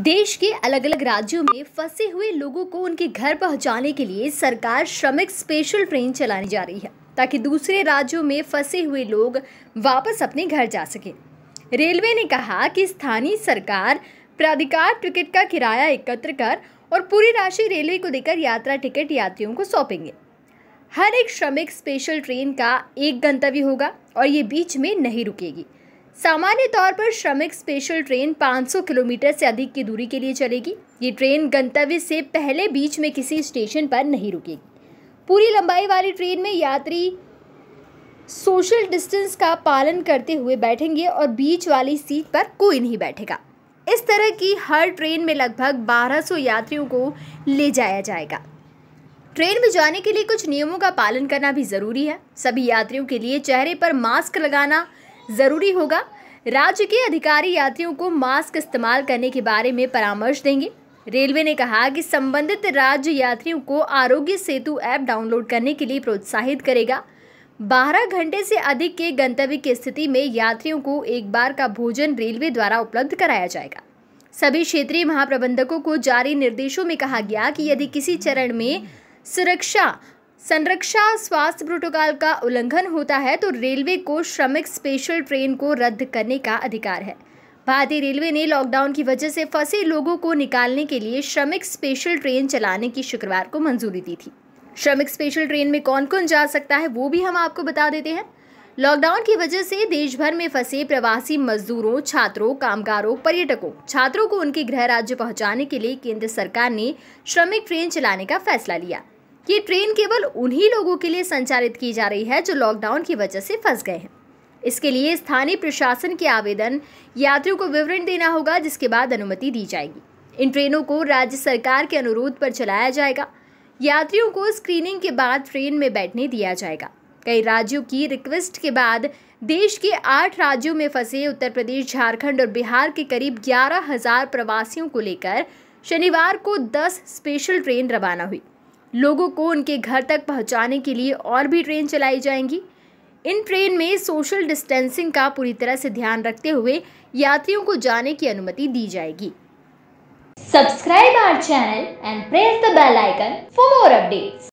देश के अलग अलग राज्यों में फंसे हुए लोगों को उनके घर पहुंचाने के लिए सरकार श्रमिक स्पेशल ट्रेन चलाने जा रही है ताकि दूसरे राज्यों में फंसे हुए लोग वापस अपने घर जा सकें रेलवे ने कहा कि स्थानीय सरकार प्राधिकार टिकट का किराया एकत्र कर और पूरी राशि रेलवे को देकर यात्रा टिकट यात्रियों को सौंपेंगे हर एक श्रमिक स्पेशल ट्रेन का एक गंतव्य होगा और ये बीच में नहीं रुकेगी सामान्य तौर पर श्रमिक स्पेशल ट्रेन 500 किलोमीटर से अधिक की दूरी के लिए चलेगी ये ट्रेन गंतव्य से पहले बीच में किसी स्टेशन पर नहीं रुकेगी पूरी लंबाई वाली ट्रेन में यात्री सोशल डिस्टेंस का पालन करते हुए बैठेंगे और बीच वाली सीट पर कोई नहीं बैठेगा इस तरह की हर ट्रेन में लगभग 1200 यात्रियों को ले जाया जाएगा ट्रेन में जाने के लिए कुछ नियमों का पालन करना भी ज़रूरी है सभी यात्रियों के लिए चेहरे पर मास्क लगाना ज़रूरी होगा राज्य के अधिकारी यात्रियों को मास्क इस्तेमाल करने के बारे में परामर्श देंगे रेलवे ने कहा कि संबंधित राज्य यात्रियों को आरोग्य सेतु ऐप डाउनलोड करने के लिए प्रोत्साहित करेगा बारह घंटे से अधिक के गंतव्य की स्थिति में यात्रियों को एक बार का भोजन रेलवे द्वारा उपलब्ध कराया जाएगा सभी क्षेत्रीय महाप्रबंधकों को जारी निर्देशों में कहा गया कि यदि किसी चरण में सुरक्षा संरक्षा स्वास्थ्य प्रोटोकॉल का उल्लंघन होता है तो रेलवे को श्रमिक स्पेशल ट्रेन को रद्द करने का अधिकार है भारतीय रेलवे ने लॉकडाउन की वजह से फंसे लोगों को निकालने के लिए श्रमिक स्पेशल ट्रेन चलाने की शुक्रवार को मंजूरी दी थी श्रमिक स्पेशल ट्रेन में कौन कौन जा सकता है वो भी हम आपको बता देते हैं लॉकडाउन की वजह से देश भर में फंसे प्रवासी मजदूरों छात्रों कामगारों पर्यटकों छात्रों को उनके गृह राज्य पहुंचाने के लिए केंद्र सरकार ने श्रमिक ट्रेन चलाने का फैसला लिया ये ट्रेन केवल उन्हीं लोगों के लिए संचालित की जा रही है जो लॉकडाउन की वजह से फंस गए हैं इसके लिए स्थानीय प्रशासन के आवेदन यात्रियों को विवरण देना होगा जिसके बाद अनुमति दी जाएगी इन ट्रेनों को राज्य सरकार के अनुरोध पर चलाया जाएगा यात्रियों को स्क्रीनिंग के बाद ट्रेन में बैठने दिया जाएगा कई राज्यों की रिक्वेस्ट के बाद देश के आठ राज्यों में फंसे उत्तर प्रदेश झारखंड और बिहार के करीब ग्यारह हजार प्रवासियों को लेकर शनिवार को दस स्पेशल ट्रेन रवाना हुई लोगों को उनके घर तक पहुंचाने के लिए और भी ट्रेन चलाई जाएंगी इन ट्रेन में सोशल डिस्टेंसिंग का पूरी तरह से ध्यान रखते हुए यात्रियों को जाने की अनुमति दी जाएगी subscribe our channel and press the bell icon for more updates